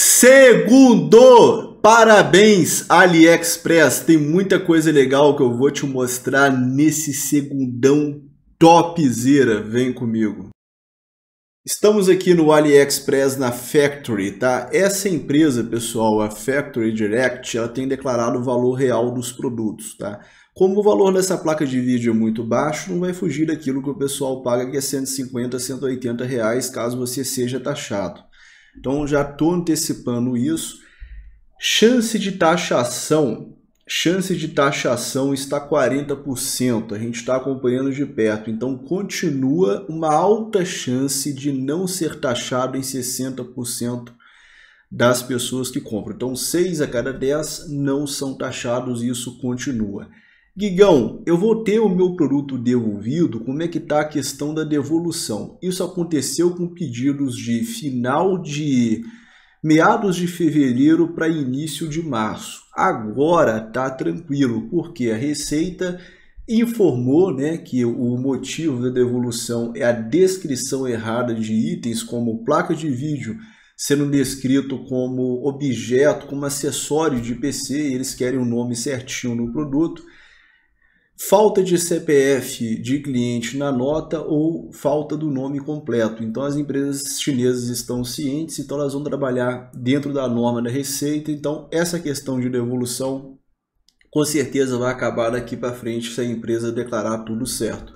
Segundo, parabéns AliExpress, tem muita coisa legal que eu vou te mostrar nesse segundão topzera, vem comigo. Estamos aqui no AliExpress na Factory, tá? Essa empresa, pessoal, a Factory Direct, ela tem declarado o valor real dos produtos, tá? Como o valor dessa placa de vídeo é muito baixo, não vai fugir daquilo que o pessoal paga, que é 150, 180 reais, caso você seja taxado. Então já estou antecipando isso. Chance de taxação. Chance de taxação está 40%. A gente está acompanhando de perto. Então continua uma alta chance de não ser taxado em 60% das pessoas que compram. Então, 6 a cada 10 não são taxados e isso continua. Guigão, eu vou ter o meu produto devolvido, como é que está a questão da devolução? Isso aconteceu com pedidos de final de meados de fevereiro para início de março. Agora tá tranquilo, porque a Receita informou né, que o motivo da devolução é a descrição errada de itens como placa de vídeo sendo descrito como objeto, como acessório de PC, eles querem o um nome certinho no produto falta de CPF de cliente na nota ou falta do nome completo. Então as empresas chinesas estão cientes, então elas vão trabalhar dentro da norma da Receita. Então essa questão de devolução com certeza vai acabar daqui para frente se a empresa declarar tudo certo.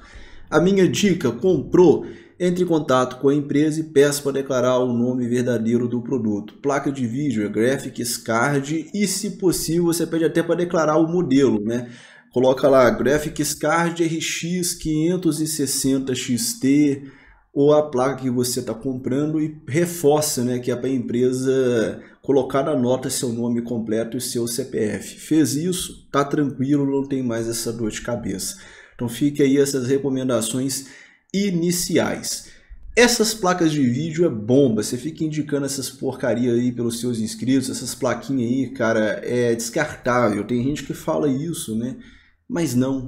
A minha dica, comprou, entre em contato com a empresa e peça para declarar o nome verdadeiro do produto. Placa de vídeo, é graphics card e, se possível, você pede até para declarar o modelo, né? Coloca lá Graphics Card RX 560 XT ou a placa que você está comprando e reforça né, que é para a empresa colocar na nota seu nome completo e seu CPF. Fez isso, tá tranquilo, não tem mais essa dor de cabeça. Então fique aí essas recomendações iniciais. Essas placas de vídeo é bomba, você fica indicando essas porcaria aí pelos seus inscritos, essas plaquinhas aí, cara, é descartável. Tem gente que fala isso, né? Mas não.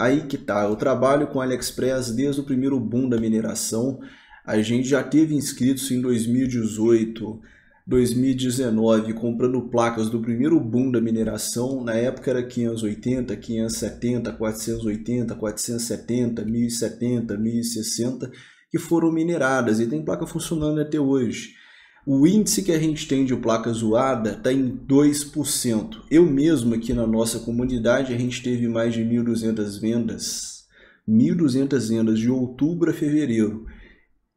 Aí que tá. Eu trabalho com AliExpress desde o primeiro boom da mineração. A gente já teve inscritos em 2018, 2019, comprando placas do primeiro boom da mineração. Na época era 580, 570, 480, 470, 1070, 1060, que foram mineradas e tem placa funcionando até hoje. O índice que a gente tem de placa zoada está em 2%. Eu mesmo aqui na nossa comunidade, a gente teve mais de 1.200 vendas. 1.200 vendas de outubro a fevereiro.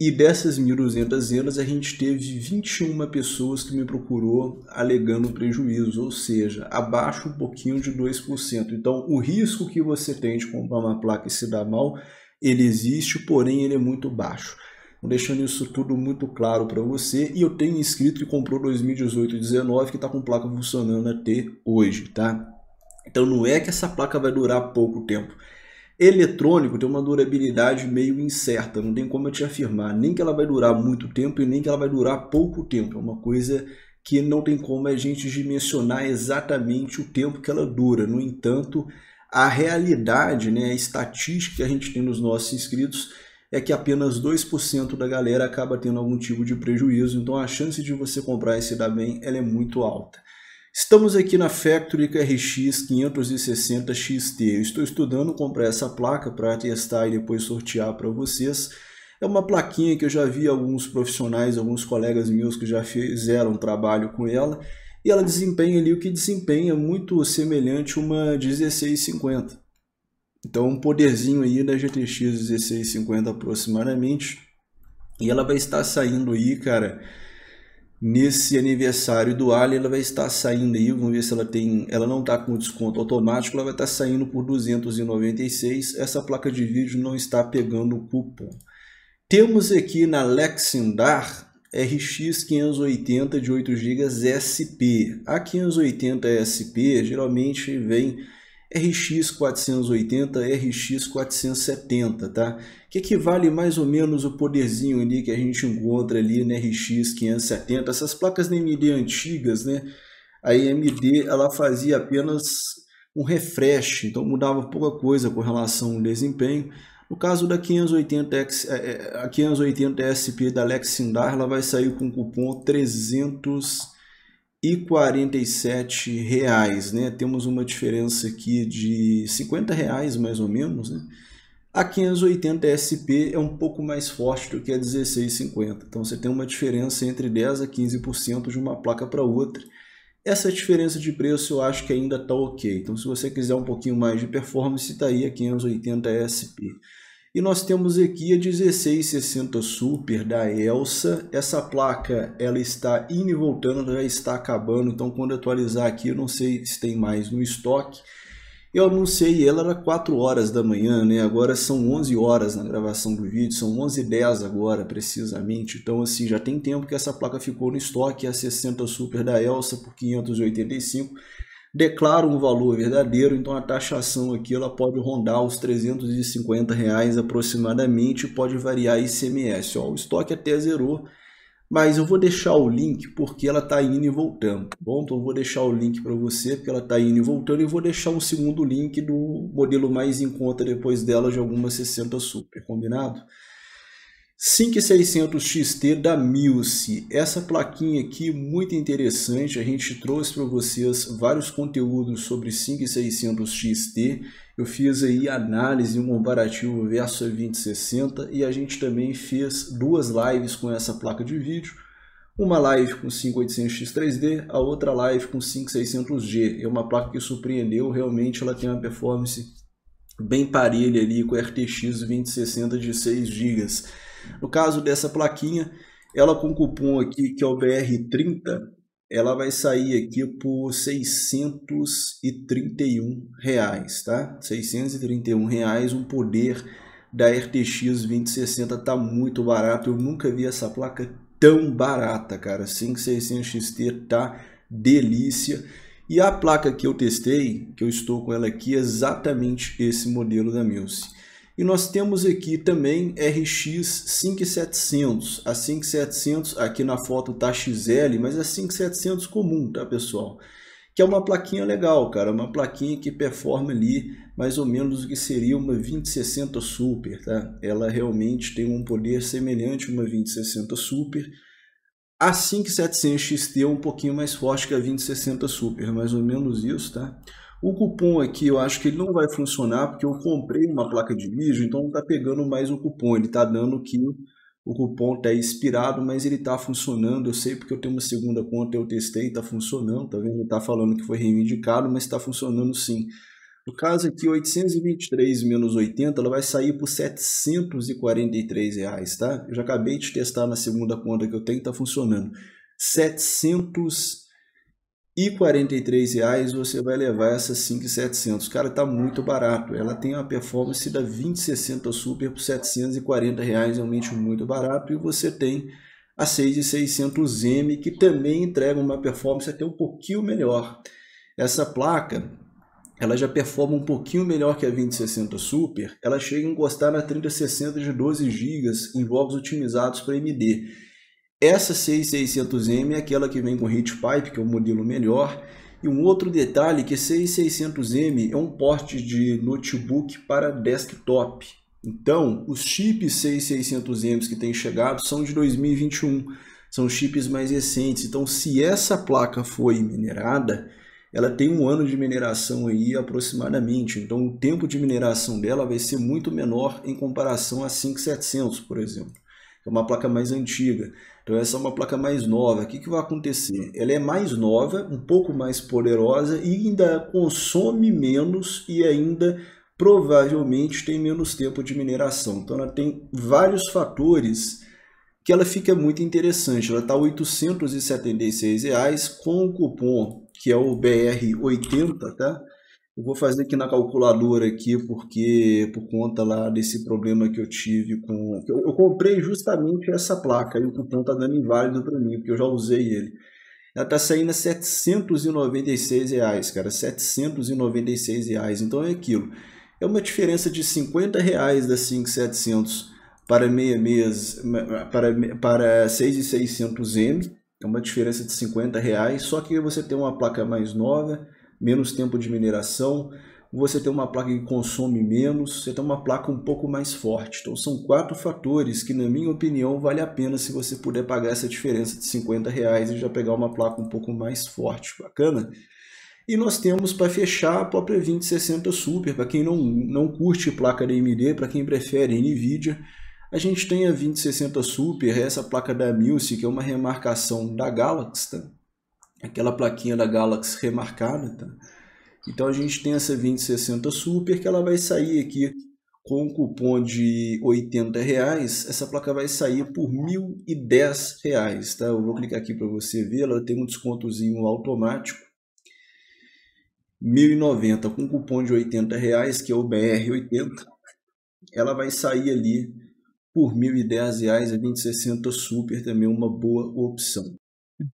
E dessas 1.200 vendas, a gente teve 21 pessoas que me procurou alegando prejuízo, ou seja, abaixo um pouquinho de 2%. Então, o risco que você tem de comprar uma placa e se dar mal, ele existe, porém ele é muito baixo deixando isso tudo muito claro para você. E eu tenho inscrito que comprou 2018 e 19 que está com placa funcionando até hoje, tá? Então não é que essa placa vai durar pouco tempo. Eletrônico tem uma durabilidade meio incerta, não tem como eu te afirmar nem que ela vai durar muito tempo e nem que ela vai durar pouco tempo. É uma coisa que não tem como a gente dimensionar exatamente o tempo que ela dura. No entanto, a realidade, né, a estatística que a gente tem nos nossos inscritos é que apenas 2% da galera acaba tendo algum tipo de prejuízo, então a chance de você comprar e se dar bem ela é muito alta. Estamos aqui na Factory RX 560 XT. Eu estou estudando comprar essa placa para testar e depois sortear para vocês. É uma plaquinha que eu já vi alguns profissionais, alguns colegas meus que já fizeram trabalho com ela. E ela desempenha ali o que desempenha muito semelhante a uma 1650. Então, um poderzinho aí da GTX 1650 aproximadamente. E ela vai estar saindo aí, cara, nesse aniversário do Ali, ela vai estar saindo aí, vamos ver se ela tem, ela não está com desconto automático, ela vai estar saindo por 296. Essa placa de vídeo não está pegando o cupom. Temos aqui na Lexindar RX 580 de 8 GB SP. A 580 SP geralmente vem RX480, RX470, tá? Que equivale mais ou menos o poderzinho ali que a gente encontra ali na né? RX570. Essas placas da AMD antigas, né? A AMD ela fazia apenas um refresh, então mudava pouca coisa com relação ao desempenho. No caso da 580, eh, eh, a 580 SP da Lexindar, ela vai sair com o cupom 300 e 47 reais, né? Temos uma diferença aqui de 50 reais mais ou menos, né? A 580 SP é um pouco mais forte do que a 1650, então você tem uma diferença entre 10 a 15% de uma placa para outra. Essa diferença de preço eu acho que ainda está ok. Então, se você quiser um pouquinho mais de performance, está aí a 580 SP. E nós temos aqui a 1660 Super da Elsa. Essa placa ela está indo e voltando, já está acabando. Então quando atualizar aqui, eu não sei se tem mais no estoque. Eu anunciei ela era 4 horas da manhã, né? Agora são 11 horas na gravação do vídeo, são 11h10 agora, precisamente. Então, assim, já tem tempo que essa placa ficou no estoque, a 60 Super da Elsa por 585 declara um valor verdadeiro, então a taxação aqui ela pode rondar os 350 reais aproximadamente, pode variar ICMS. Ó, o estoque até zerou, mas eu vou deixar o link porque ela está indo e voltando. Tá bom, então eu vou deixar o link para você porque ela está indo e voltando e vou deixar um segundo link do modelo mais em conta depois dela de alguma 60 Super, combinado? 5600 XT da Milce. Essa plaquinha aqui muito interessante, a gente trouxe para vocês vários conteúdos sobre 5600 XT. Eu fiz aí análise, um comparativo versus a 2060 e a gente também fez duas lives com essa placa de vídeo. Uma live com 5800X3D, a outra live com 5600G. É uma placa que surpreendeu, realmente ela tem uma performance bem parelha ali com o RTX 2060 de 6 GB. No caso dessa plaquinha, ela com cupom aqui, que é o BR30, ela vai sair aqui por 631 reais, tá? 631 reais, um poder da RTX 2060 tá muito barato. Eu nunca vi essa placa tão barata, cara. 5600 XT tá delícia. E a placa que eu testei, que eu estou com ela aqui, é exatamente esse modelo da Milce. E nós temos aqui também RX 5700. A 5700 aqui na foto tá XL, mas é 5700 comum, tá pessoal? Que é uma plaquinha legal, cara, uma plaquinha que performa ali mais ou menos o que seria uma 2060 Super, tá? Ela realmente tem um poder semelhante a uma 2060 Super. A 5700 XT é um pouquinho mais forte que a 2060 Super, mais ou menos isso, tá? O cupom aqui eu acho que ele não vai funcionar porque eu comprei uma placa de vídeo, então não está pegando mais o cupom. Ele está dando que o cupom está expirado, mas ele está funcionando. Eu sei porque eu tenho uma segunda conta, eu testei, está funcionando. Tá vendo? Ele está falando que foi reivindicado, mas está funcionando sim. No caso aqui, 823 menos 80, ela vai sair por 743 reais, tá? Eu já acabei de testar na segunda conta que eu tenho, está funcionando. 700 e 43 reais você vai levar essa 5700. Cara, tá muito barato. Ela tem uma performance da 2060 Super por 740 reais, realmente muito barato. E você tem a 6600M que também entrega uma performance até um pouquinho melhor. Essa placa ela já performa um pouquinho melhor que a 2060 Super, ela chega a encostar na 3060 de 12 GB em jogos otimizados para AMD. Essa 6600M é aquela que vem com heat pipe, que é o modelo melhor. E um outro detalhe que 6600M é um porte de notebook para desktop. Então, os chips 6600M que têm chegado são de 2021, são chips mais recentes. Então, se essa placa foi minerada, ela tem um ano de mineração aí aproximadamente. Então, o tempo de mineração dela vai ser muito menor em comparação a 5700, por exemplo é uma placa mais antiga. Então essa é uma placa mais nova. O que, que vai acontecer? Ela é mais nova, um pouco mais poderosa e ainda consome menos e ainda provavelmente tem menos tempo de mineração. Então ela tem vários fatores que ela fica muito interessante. Ela está R$ 876 reais com o cupom que é o BR80, tá? Eu vou fazer aqui na calculadora aqui, porque por conta lá desse problema que eu tive com... Eu, eu comprei justamente essa placa e o cupom tá dando inválido para mim, porque eu já usei ele. Ela tá saindo a 796 reais, cara, 796 reais. Então é aquilo. É uma diferença de 50 reais da 5700 para 66, para, para 6600M. É uma diferença de 50 reais, só que você tem uma placa mais nova menos tempo de mineração, você tem uma placa que consome menos, você tem uma placa um pouco mais forte. Então são quatro fatores que, na minha opinião, vale a pena se você puder pagar essa diferença de 50 reais e já pegar uma placa um pouco mais forte. Bacana? E nós temos para fechar a própria 2060 Super, para quem não, não curte placa da AMD, para quem prefere NVIDIA, a gente tem a 2060 Super, essa placa da Milse, que é uma remarcação da Galaxy, tá? aquela plaquinha da Galaxy remarcada, tá? Então a gente tem essa 2060 Super que ela vai sair aqui com um cupom de 80 reais, essa placa vai sair por 1.010 reais, tá? Eu vou clicar aqui para você ver, ela tem um descontozinho automático. 1.090 com cupom de 80 reais, que é o BR80, ela vai sair ali por 1.010 reais a 2060 Super, também é uma boa opção.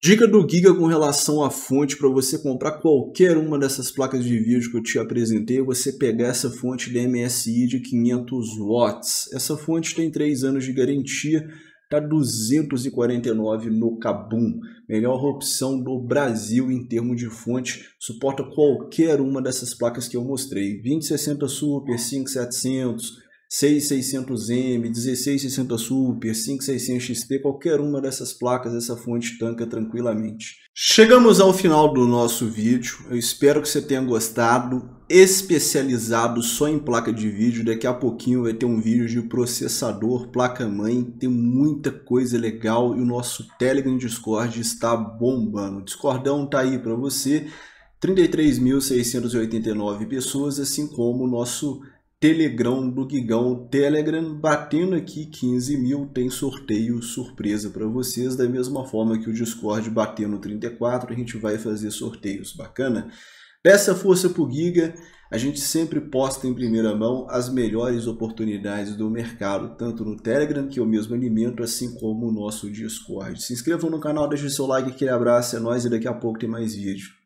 Dica do Giga com relação à fonte para você comprar qualquer uma dessas placas de vídeo que eu te apresentei, você pegar essa fonte da MSI de 500 watts. Essa fonte tem 3 anos de garantia, está 249 no Kabum. Melhor opção do Brasil em termos de fonte, suporta qualquer uma dessas placas que eu mostrei. 2060 Super, 5700, 6600M, 1660 Super, 5600XT, qualquer uma dessas placas, essa fonte tanca tranquilamente. Chegamos ao final do nosso vídeo, eu espero que você tenha gostado, especializado só em placa de vídeo, daqui a pouquinho vai ter um vídeo de processador, placa-mãe, tem muita coisa legal e o nosso Telegram Discord está bombando. O Discordão tá aí para você, 33.689 pessoas, assim como o nosso Telegram do Gigão, Telegram, batendo aqui 15 mil, tem sorteio surpresa para vocês, da mesma forma que o Discord batendo 34, a gente vai fazer sorteios, bacana? Peça força o Giga, a gente sempre posta em primeira mão as melhores oportunidades do mercado, tanto no Telegram, que eu mesmo alimento, assim como o nosso Discord. Se inscreva no canal, deixe seu like, aquele abraço, é nóis e daqui a pouco tem mais vídeo.